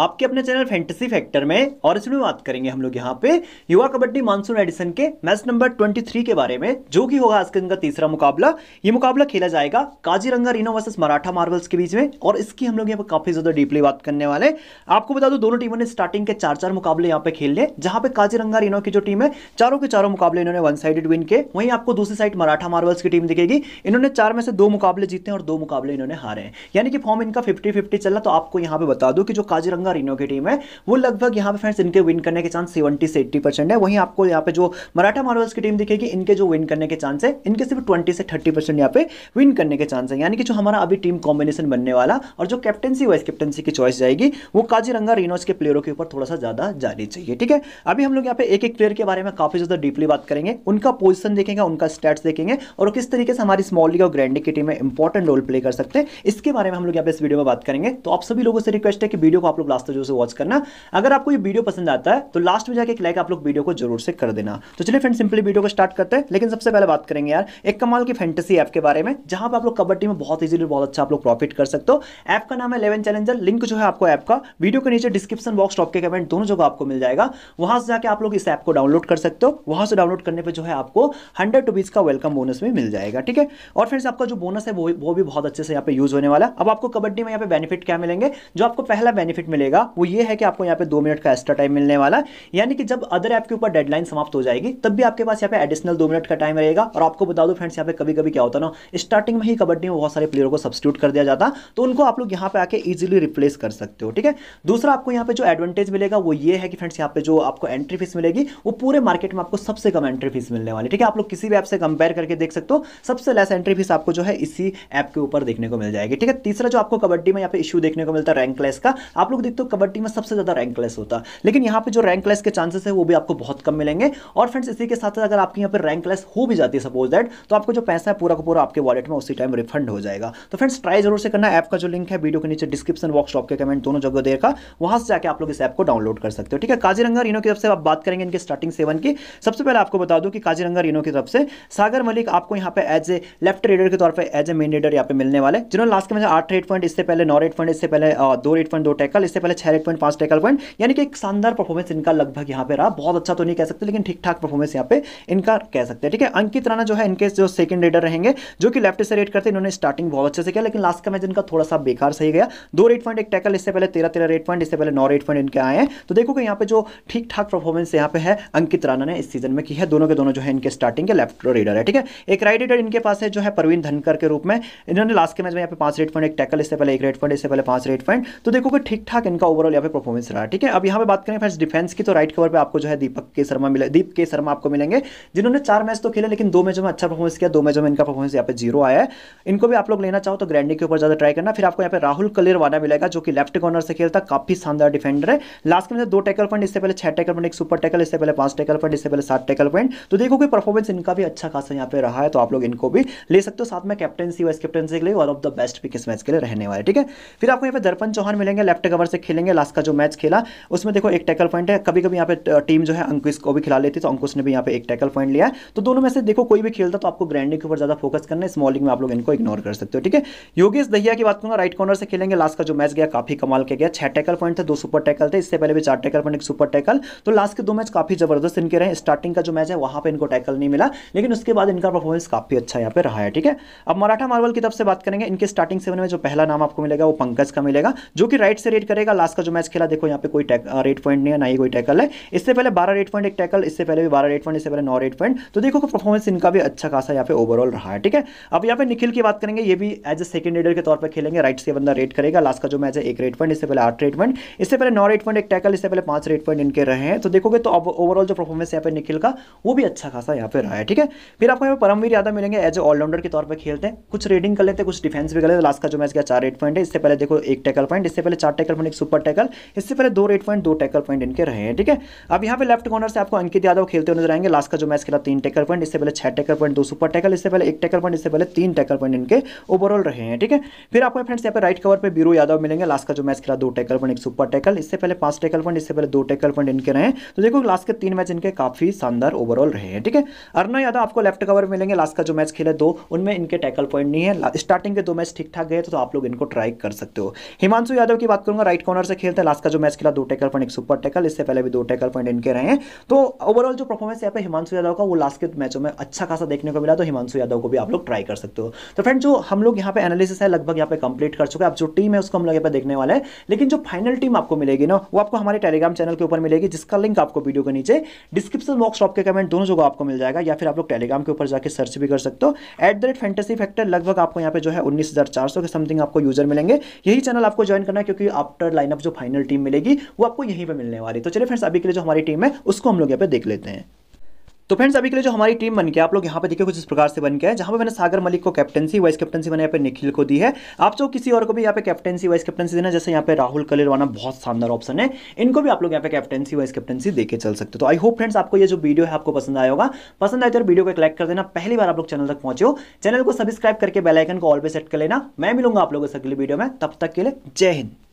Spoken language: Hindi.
आपके अपने चैनल फैंटेसी फैक्टर में और इसमें बात करेंगे हम लोग यहाँ पे युवा कबड्डी मानसून एडिशन के मैच नंबर 23 के बारे में जो कि होगा आज का तीसरा मुकाबला ये मुकाबला खेला जाएगा Kaziranga Rhinos versus Maratha Marvels के बीच में और इसकी हम लोग यहाँ पर काफी ज्यादा डीपली बात करने वाले आपको बता दो दोनों टीमों ने स्टार्टिंग के चार चार मुकाबले यहाँ पे खेल लिए जहां पर काजीरंगा रीनो की जो टीम है चारों के चारों मुकाबले इन्होंने वन साइडेड विन के वहीं आपको दूसरी साइड मराठा मार्बल्स की टीम दिखेगी इन्होंने चार में से दो मुकाबले जीते हैं और दो मुकाबले इन्होंने हारे हैं यानी कि फॉर्म इनका फिफ्टी फिफ्टी चल रहा तो आपको यहाँ पे बता दो कि जो काजीरंग लॉन्ग और इनो की टीम है वो लगभग यहाँ पे फ्रेंड्स इनके विन करने के चांस सेवेंटी से एट्टी परसेंट है वहीं आपको यहाँ पे जो मराठा मार्वल्स की टीम दिखेगी इनके जो विन करने के चांस है इनके सिर्फ ट्वेंटी से थर्टी परसेंट यहाँ पे विन करने के चांस है यानी कि जो हमारा अभी टीम कॉम्बिनेशन बनने वाला और जो कैप्टनसी वाइस कैप्टनसी की चॉइस जाएगी वो काजीरंगा रिनोज के प्लेयरों के ऊपर थोड़ा सा ज़्यादा जानी चाहिए ठीक है अभी हम लोग यहाँ पे एक एक प्लेयर के बारे में काफ़ी ज़्यादा डीपली बात करेंगे उनका पोजिशन देखेंगे उनका स्टैट्स देखेंगे और किस तरीके से हमारी स्मॉल लीग और ग्रैंडिक की टीम में इंपॉर्टेंट रोल प्ले कर सकते हैं इसके बारे में हम लोग यहाँ पे इस वीडियो में बात करेंगे तो आप सभी लोगों से रिक्वेस्ट है कि वीडियो को आप लोग ब्लास्टर जो उसे वॉच करना अगर आपको ये वीडियो पसंद आता है तो लास्ट में जाकर एक लाइक आप लोग वीडियो को जरूर से कर देना तो चलिए फ्रेंड सिंपली वीडियो को स्टार्ट करते हैं लेकिन सबसे पहले बात करेंगे यार एक कमाल की फैंटेसी ऐप के बारे में जहां पर आप लोग कबड्डी में बहुत ईजिली बहुत अच्छा आप लोग प्रॉफिट कर सकते हो ऐप का नाम है इलेवन चैलेंजर लिंक जो है आपको ऐप का वीडियो के नीचे डिस्क्रिप्शन बॉक्स टॉप के कमेंट दोनों जगह आपको मिल जाएगा वहां से जाकर आप लोग इस ऐप को डाउनलोड कर सकते हो वहां से डाउनलोड करने पर जो है आपको हंड्रेड रुपीज का वेलकम बोनस भी मिल जाएगा ठीक है और फ्रेंड्स आपका जो बोनस है वो भी बहुत अच्छे से यहाँ पे यूज होने वाला अब आपको कबड्डी में यहाँ पे बेनिफिट क्या मिलेंगे जो आपको पहला बेनिफिट मिलेगा मिलेगा वो ये है कि आपको यहाँ पे दो मिनट का एक्स्ट्रा टाइम मिलने वाला है यानी कि जब अदर ऐप के ऊपर डेडलाइन समाप्त हो जाएगी तब भी आपके पास यहाँ पे एडिशनल दो मिनट का टाइम रहेगा और आपको बता दो फ्रेंड्स यहाँ पे कभी कभी क्या होता ना स्टार्टिंग में ही कबड्डी में बहुत सारे प्लेयर को सब्सिट्यूट कर दिया जाता तो उनको आप लोग यहाँ पे आके इजिली रिप्लेस कर सकते हो ठीक है दूसरा आपको यहाँ पे जो एडवांटेज मिलेगा वो ये है कि फ्रेंड्स यहाँ पे जो आपको एंट्री फीस मिलेगी वो पूरे मार्केट में आपको सबसे कम एंट्री फीस मिलने वाली ठीक है आप लोग किसी भी ऐप से कंपेयर करके देख सकते हो सबसे लेस एंट्री फीस आपको जो है इसी ऐप के ऊपर देखने को मिल जाएगी ठीक है तीसरा जो आपको कबड्डी में यहाँ पे इशू देखने को मिलता है रैंक क्लेस का आप लोग तो कबड्डी में सबसे ज़्यादा रैंकलेस होता लेकिन यहाँ पे जो रैंकलेस के चांसेस है वो भी आपको बहुत कम मिलेंगे और फ्रेंड्स इसी के साथ अगर आपकी यहाँ पर रैंकलेस हो भी जाती है सपोज दैट तो आपको जो पैसा है पूरा का पूरा आपके वॉलेट में उसी टाइम रिफंड हो जाएगा तो फ्रेंड्स ट्राई जरूर से करना ऐप का जो लिंक है वीडियो के नीचे डिस्क्रिप्शन बॉक्स टॉप के कमेंट दोनों जगह देखा वहां से जाकर आप लोग इस ऐप को डाउनलोड कर सकते हो ठीक है काजीरंगा रीनो की तरफ से आप बात करेंगे इनके स्टार्टिंग सेवन की सबसे पहले आपको बता दूं कि काजीरंगा रीनो की तरफ से सागर मलिक आपको यहाँ पे एज ए लेफ्ट रेडर के तौर पर एज ए मेन रेडर यहाँ पे मिलने वाले जिन्होंने लास्ट के मैं आठ रेट फंड इससे पहले नौ रेट फंड इससे पहले दो रेट फंड दो टैकल इससे पहले छह रेट पॉइंट पांच टेकल पॉइंट यानी कि एक शानदार परफॉर्मेंस इनका लगभग यहाँ पे रहा बहुत अच्छा तो नहीं कह सकते लेकिन ठीक ठाक परफॉर्मेंस यहाँ पे इनका कह सकते हैं ठीक है अंकित राणा जो है इनके जो सेकंड रेडर रहेंगे जो कि लेफ्ट से रेट करते इन्होंने स्टार्टिंग बहुत अच्छे से किया लेकिन लास्ट का मैच इनका थोड़ा सा बेकार सही गया दो रेट पॉइंट एक टैकल इससे पहले तेरह तेरह रेट पॉइंट इससे पहले नौ रेट पॉइंट इनके आए हैं तो देखो कि यहाँ पे जो ठीक ठाक परफॉर्मेंस यहाँ पे है अंकित राणा ने इस सीजन में की है दोनों के दोनों जो है इनके स्टार्टिंग के लेफ्ट रेडर है ठीक है एक राइट रेडर इनके पास है जो है परवीन धनकर के रूप में इन्होंने लास्ट के मैच में यहाँ पे पांच रेट पॉइंट एक टैकल इससे पहले एक रेट पॉइंट इससे पहले पांच रेट पॉइंट तो देखो कि ठीक ठाक इनका ओवरऑल यहाँ पे परफॉर्मेंस रहा ठीक है अब यहाँ पे बात करें फ्रेंड्स डिफेंस की तो राइट कवर पे आपको जो है दीपक के शर्मा मिले दीप के शर्मा आपको मिलेंगे जिन्होंने चार मैच तो खेले लेकिन दो मैचों में अच्छा परफॉर्मेंस किया दो मैचों में इनका परफॉर्मेंस यहाँ पे जीरो आया है इनको भी आप लोग लेना चाहो तो ग्रैंडी के ऊपर ज्यादा ट्राई करना फिर आपको यहाँ पे राहुल वाला मिलेगा जो कि लेफ्ट कॉर्नर से खेलता काफी शानदार डिफेंडर है लास्ट में दो टैकल पॉइंट इससे पहले छह टैकल पॉइंट एक सुपर टैकल इससे पहले पांच टैकल पॉइंट इससे पहले सात टैकल पॉइंट तो देखो कि परफॉर्मेंस इनका भी अच्छा खासा यहाँ पे रहा है तो आप लोग इनको भी ले सकते हो साथ में कैप्टनसी वाइस कैप्टनसी के लिए one of the best pick इस मैच के लिए रहने वाले ठीक है फिर आपको यहाँ पे दर्पण चौहान मिलेंगे लेफ्ट कवर से खेलेंगे लास्ट का जो मैच खेला उसमें देखो एक टैकल पॉइंट है कभी कभी यहाँ पे टीम जो है अंकुश को भी खिला लेती तो अंकुश ने भी यहाँ पे एक टैकल पॉइंट लिया तो दोनों में से देखो कोई भी खेलता तो आपको ग्रैंडिंग के ऊपर ज़्यादा फोकस करना है स्मॉलिंग में आप लोग इनको इग्नोर कर सकते हो ठीक है योगेश दहिया की बात करूंगा राइट कॉर्नर से खेलेंगे लास्ट का जो मैच गया काफी कमाल के गया छह टैकल पॉइंट थे दो सुपर टैकल थे इससे पहले भी चार टैकल पॉइंट एक सुपर टैकल तो लास्ट के दो मैच काफी जबरदस्त इनके रहे स्टार्टिंग का जो मैच है वहां पर इनको टैकल नहीं मिला लेकिन उसके बाद इनका परफॉर्मेंस काफी अच्छा यहाँ पे रहा है ठीक है अब मराठा मार्वल की तरफ से बात करेंगे इनके स्टार्टिंग सेवन में जो पहला नाम आपको मिलेगा वो पंकज का मिलेगा जो कि राइट से रेड करेगा रहेगा लास्ट का जो मैच खेला देखो यहाँ पे कोई रेट पॉइंट uh, नहीं है ना ही कोई टैकल है इससे पहले बारह रेट पॉइंट एक टैकल इससे पहले भी बारह रेट पॉइंट इससे पहले नौ रेट पॉइंट तो देखो परफॉर्मेंस इनका भी अच्छा खासा यहाँ पे ओवरऑल रहा है ठीक है अब यहाँ पे निखिल की बात करेंगे ये भी एज ए सेकंड रेडर के तौर पर खेलेंगे राइट से बंदा रेट करेगा लास्ट का जो मैच है एक रेट पॉइंट इससे पहले आठ रेट पॉइंट इससे पहले नौ रेट पॉइंट एक टैकल इससे पहले पांच रेट पॉइंट इनके रहे हैं तो देखोगे तो अब ओवरऑल जो परफॉर्मेंस यहाँ पे निखिल का वो भी अच्छा खासा यहाँ पे रहा है ठीक है फिर आपको यहाँ पर परमवीर यादव मिलेंगे एज ए ऑलराउंडर के तौर पर खेलते हैं कुछ रेडिंग कर लेते हैं कुछ डिफेंस भी कर लेते हैं लास्ट का जो मैच गया चार रेट पॉइंट है इससे पहले देखो एक टैकल पॉइंट इससे पहले चार टैकल पॉइंट एक सुपर टैकल इससे पहले दो रेट पॉइंट दो टैकल पॉइंट इनके रहे हैं ठीक है अब यहाँ पे लेफ्ट कॉर्नर से आपको अंकित यादव खेलते हुए नजर आएंगे लास्ट का जो मैच खेला तीन टैकल पॉइंट इससे पहले छह टैकल पॉइंट दो सुपर टैकल इससे पहले एक टैकल पॉइंट इससे पहले तीन टैकल पॉइंट इनके ओवरऑल रहे हैं ठीक है फिर आपको फ्रेंड्स यहाँ पर राइट कवर पर बीरो यादव मिलेंगे लास्ट का जो मैच खेला दो टैकल पॉइंट एक सुपर टैकल इससे पहले पांच टैकल पॉइंट इससे पहले दो टैकल पॉइंट इनके रहे तो देखो लास्ट के तीन मैच इनके काफी शानदार ओवरऑल रहे हैं ठीक है अर्ना यादव आपको लेफ्ट कवर मिलेंगे लास्ट का जो मैच खेले दो उनमें इनके टैकल पॉइंट नहीं है स्टार्टिंग के दो मैच ठीक ठाक गए तो, तो आप लोग इनको ट्राई कर सकते हो हिमांशु यादव की बात करूंगा राइट राइट कॉर्नर से खेलते हैं लास्ट का जो मैच खेला दो टैकल पॉइंट एक सुपर टैकल इससे पहले भी दो टैकल पॉइंट इनके रहे हैं तो ओवरऑल जो परफॉर्मेंस यहाँ पे हिमांशु यादव का वो लास्ट के मैचों में अच्छा खासा देखने को मिला तो हिमांशु यादव को भी आप लोग ट्राई कर सकते हो तो फ्रेंड जो हम लोग यहाँ पे एनालिसिस है लगभग यहाँ पे कंप्लीट कर चुके हैं अब जो टीम है उसको हम लोग यहाँ पे देखने वाले हैं लेकिन जो फाइनल टीम आपको मिलेगी ना वो आपको हमारे टेलीग्राम चैनल के ऊपर मिलेगी जिसका लिंक आपको वीडियो के नीचे डिस्क्रिप्शन बॉक्स टॉप के कमेंट दोनों जगह आपको मिल जाएगा या फिर आप लोग टेलीग्राम के ऊपर जाकर सर्च भी कर सकते हो at the rate fantasy factor लगभग आपको यहाँ पे जो है उन्नीस के समथिंग आपको यूजर मिलेंगे यही चैनल आपको ज्वाइन करना है क्योंकि आफ्टर स्टैंडर्ड लाइनअप जो फाइनल टीम मिलेगी वो आपको यहीं पर मिलने वाली तो चलिए फ्रेंड्स अभी के लिए जो हमारी टीम है उसको हम लोग यहाँ पे देख लेते हैं तो फ्रेंड्स अभी के लिए जो हमारी टीम बन के आप लोग यहाँ पे देखिए कुछ इस प्रकार से बन के है जहाँ पे मैंने सागर मलिक को कैप्टनसी वाइस कैप्टनसी मैंने यहाँ पे निखिल को दी है आप जो किसी और को भी यहाँ पे कैप्टनसी वाइस कैप्टनसी देना जैसे यहाँ पे राहुल कलेरवाना बहुत शानदार ऑप्शन है इनको भी आप लोग यहाँ पे कैप्टनसी वाइस कैप्टनसी देके चल सकते तो आई होप फ्रेंड्स आपको ये जो वीडियो है आपको पसंद आया होगा पसंद आए तो वीडियो को क्लैक कर देना पहली बार आप लोग चैनल तक पहुंचे चैनल को सब्सक्राइब करके बेलाइकन को ऑल पे सेट कर लेना मैं मिलूंगा आप लोगों से अगली वीडियो में तब तक के लिए जय हिंद